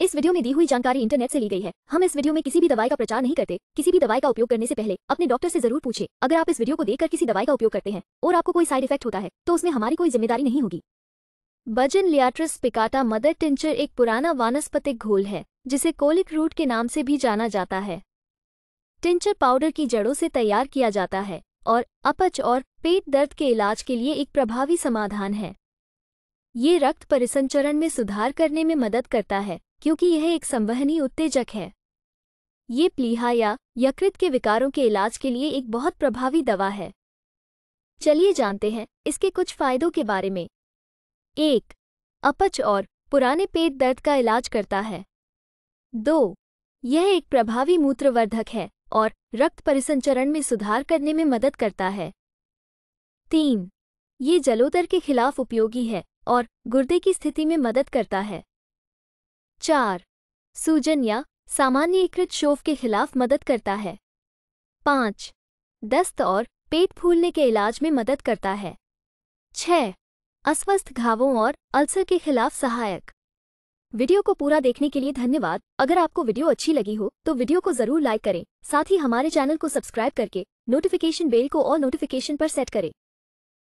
इस वीडियो में दी हुई जानकारी इंटरनेट से ली गई है हम इस वीडियो में किसी भी दवाई का प्रचार नहीं करते किसी भी दवाई का उपयोग करने से पहले अपने डॉक्टर से जरूर पूछे अगर आप इस वीडियो को देखकर किसी दवाई का उपयोग करते हैं और आपको कोई साइड इफेक्ट होता है तो उसमें हमारी कोई जिम्मेदारी नहीं होगी बजन लियाट्रस पिकाटा मदर टिंचर एक पुराना वानस्पतिक घोल है जिसे कोलिक रूट के नाम से भी जाना जाता है टिंचर पाउडर की जड़ों से तैयार किया जाता है और अपच और पेट दर्द के इलाज के लिए एक प्रभावी समाधान है ये रक्त परिसंचरण में सुधार करने में मदद करता है क्योंकि यह एक संवहनी उत्तेजक है ये प्लीहा या यकृत के विकारों के इलाज के लिए एक बहुत प्रभावी दवा है चलिए जानते हैं इसके कुछ फायदों के बारे में एक अपच और पुराने पेट दर्द का इलाज करता है दो यह एक प्रभावी मूत्रवर्धक है और रक्त परिसंचरण में सुधार करने में मदद करता है तीन ये जलोदर के खिलाफ उपयोगी है और गुर्दे की स्थिति में मदद करता है चार सूजन या सामान्यीकृत शोफ के खिलाफ मदद करता है पाँच दस्त और पेट फूलने के इलाज में मदद करता है छह अस्वस्थ घावों और अल्सर के खिलाफ सहायक वीडियो को पूरा देखने के लिए धन्यवाद अगर आपको वीडियो अच्छी लगी हो तो वीडियो को जरूर लाइक करें साथ ही हमारे चैनल को सब्सक्राइब करके नोटिफिकेशन बेल को और नोटिफिकेशन पर सेट करें